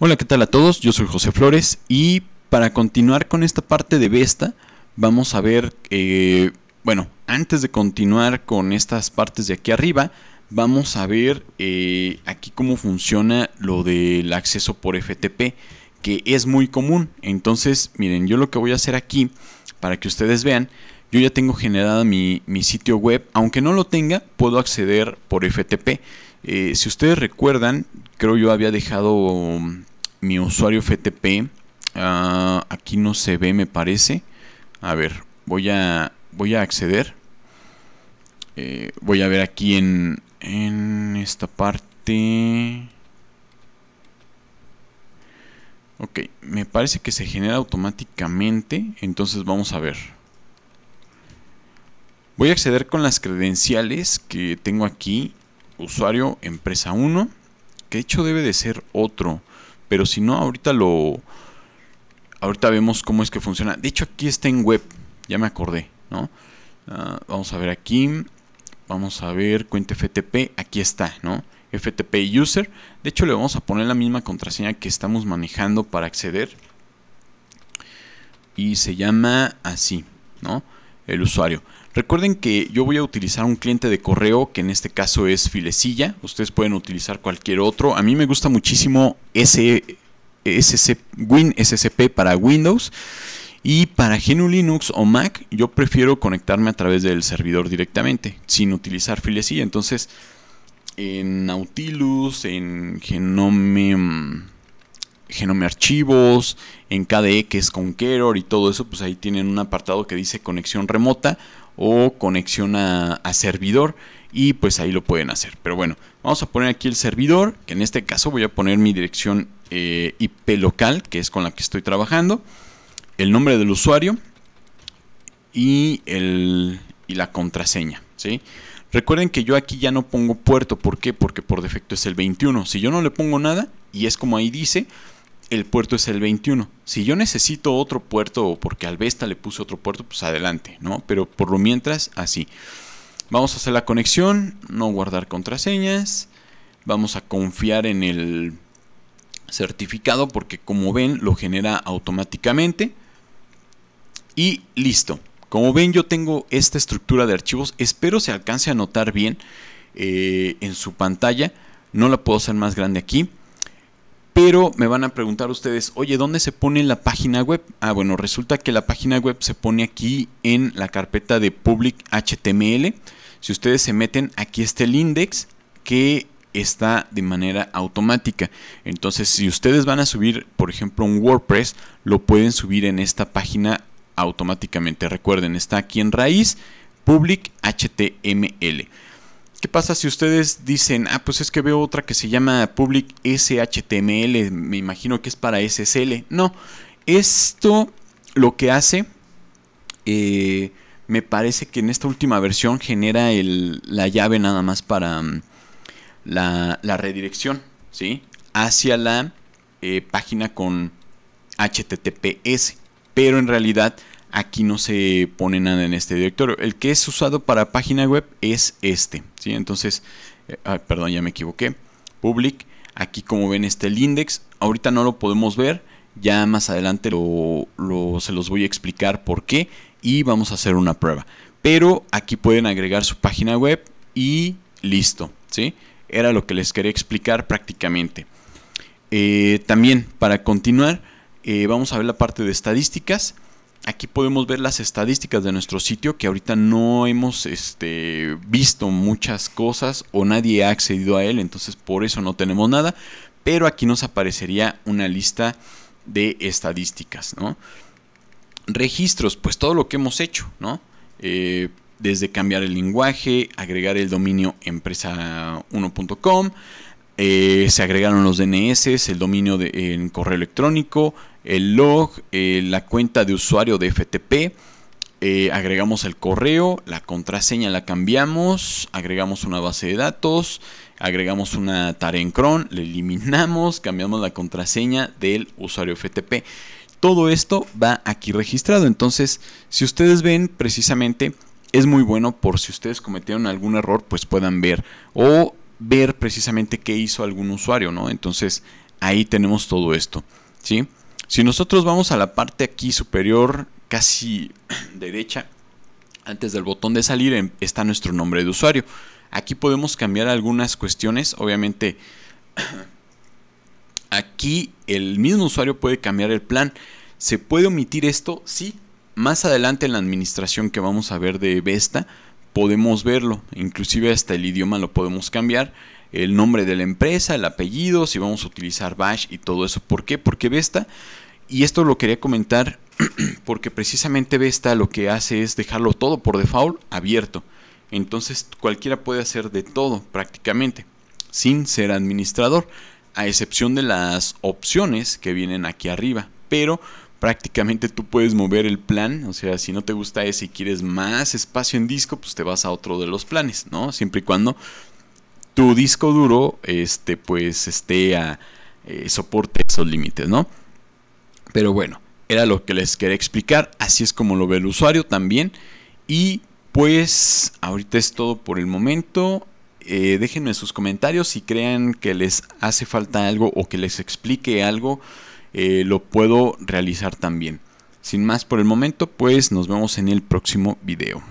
Hola, ¿qué tal a todos? Yo soy José Flores y para continuar con esta parte de Vesta, vamos a ver, eh, bueno, antes de continuar con estas partes de aquí arriba, vamos a ver eh, aquí cómo funciona lo del acceso por FTP, que es muy común. Entonces, miren, yo lo que voy a hacer aquí, para que ustedes vean, yo ya tengo generada mi, mi sitio web, aunque no lo tenga, puedo acceder por FTP. Eh, si ustedes recuerdan, creo yo había dejado mi usuario FTP. Ah, aquí no se ve, me parece. A ver, voy a, voy a acceder. Eh, voy a ver aquí en, en esta parte. Ok, me parece que se genera automáticamente. Entonces vamos a ver. Voy a acceder con las credenciales que tengo aquí usuario empresa 1, que de hecho debe de ser otro, pero si no, ahorita lo... Ahorita vemos cómo es que funciona. De hecho, aquí está en web, ya me acordé, ¿no? Ah, vamos a ver aquí, vamos a ver cuenta FTP, aquí está, ¿no? FTP user, de hecho le vamos a poner la misma contraseña que estamos manejando para acceder y se llama así, ¿no? El usuario. Recuerden que yo voy a utilizar un cliente de correo que en este caso es Filecilla. Ustedes pueden utilizar cualquier otro. A mí me gusta muchísimo ese Win SCP para Windows. Y para GNU Linux o Mac, yo prefiero conectarme a través del servidor directamente, sin utilizar filecilla. Entonces, en Nautilus, en Genome, Genome Archivos, en KDE, que es Conqueror y todo eso, pues ahí tienen un apartado que dice conexión remota o conexión a, servidor y pues ahí lo pueden hacer. Pero bueno, vamos a poner aquí el servidor, que en este caso voy a poner mi dirección eh, IP local, que es con la que estoy trabajando, el nombre del usuario y, el, la contraseña. ¿sí? Recuerden que yo aquí ya no pongo puerto, ¿por qué? Porque por defecto es el 21. Si yo no le pongo nada, y es como ahí dice, el puerto es el 21. Si yo necesito otro puerto o porque al Vesta le puse otro puerto, pues adelante, ¿no? Pero por lo mientras, así. Vamos a hacer la conexión, no guardar contraseñas. Vamos a confiar en el certificado porque como ven lo genera automáticamente. Y listo. Como ven yo tengo esta estructura de archivos. Espero se alcance a notar bien eh, en su pantalla. No la puedo hacer más grande aquí. Pero me van a preguntar ustedes, oye, ¿dónde se pone la página web? Ah, bueno, resulta que la página web se pone aquí en la carpeta de public HTML. Si ustedes se meten, aquí está el index que está de manera automática. Entonces, si ustedes van a subir, por ejemplo, un WordPress, lo pueden subir en esta página automáticamente. Recuerden, está aquí en raíz, public HTML. ¿Qué pasa si ustedes dicen, ah, pues es que veo otra que se llama Public SHTML, me imagino que es para SSL? No, esto lo que hace, eh, me parece que en esta última versión genera la llave nada más para mm, la, redirección, ¿sí? Hacia la eh, página con HTTPS, pero en realidad aquí no se pone nada en este directorio. El que es usado para página web es este. ¿sí? Entonces, eh, ah, perdón, ya me equivoqué. Public, aquí como ven está el index. Ahorita no lo podemos ver. Ya más adelante se los voy a explicar por qué y vamos a hacer una prueba. Pero aquí pueden agregar su página web y listo. ¿sí? Era lo que les quería explicar prácticamente. Eh, también para continuar, eh, vamos a ver la parte de estadísticas. Aquí podemos ver las estadísticas de nuestro sitio que ahorita no hemos este, visto muchas cosas o nadie ha accedido a él, entonces por eso no tenemos nada, pero aquí nos aparecería una lista de estadísticas, Registros, pues todo lo que hemos hecho, eh, desde cambiar el lenguaje, agregar el dominio empresa1.com, eh, se agregaron los DNS, el dominio en correo electrónico, el log, eh, la cuenta de usuario de FTP, eh, agregamos el correo, la contraseña la cambiamos, agregamos una base de datos, agregamos una tarea en cron, la eliminamos, cambiamos la contraseña del usuario FTP. Todo esto va aquí registrado. Entonces, si ustedes ven precisamente, es muy bueno por si ustedes cometieron algún error, pues puedan ver o ver precisamente qué hizo algún usuario, ¿no? Entonces, ahí tenemos todo esto, ¿sí? Si nosotros vamos a la parte aquí superior, casi derecha, antes del botón de salir em, está nuestro nombre de usuario. Aquí podemos cambiar algunas cuestiones, obviamente aquí el mismo usuario puede cambiar el plan. ¿Se puede omitir esto? Sí. Más adelante en la administración que vamos a ver de Vesta podemos verlo. Inclusive hasta el idioma lo podemos cambiar. El nombre de la empresa, el apellido, si vamos a utilizar Bash y todo eso. ¿Por qué? Porque Vesta y esto lo quería comentar porque precisamente Vesta lo que hace es dejarlo todo por default abierto. Entonces cualquiera puede hacer de todo prácticamente sin ser administrador, a excepción de las opciones que vienen aquí arriba. Pero prácticamente tú puedes mover el plan, o sea, si no te gusta ese y quieres más espacio en disco, pues te vas a otro de los planes, ¿no? Siempre y cuando tu disco duro, este, pues esté a eh, soporte esos límites, ¿no? Pero bueno, era lo que les quería explicar. Así es como lo ve el usuario también. Y pues ahorita es todo por el momento. Eh, déjenme sus comentarios si crean que les hace falta algo o que les explique algo. Eh, lo puedo realizar también. Sin más por el momento, pues nos vemos en el próximo video.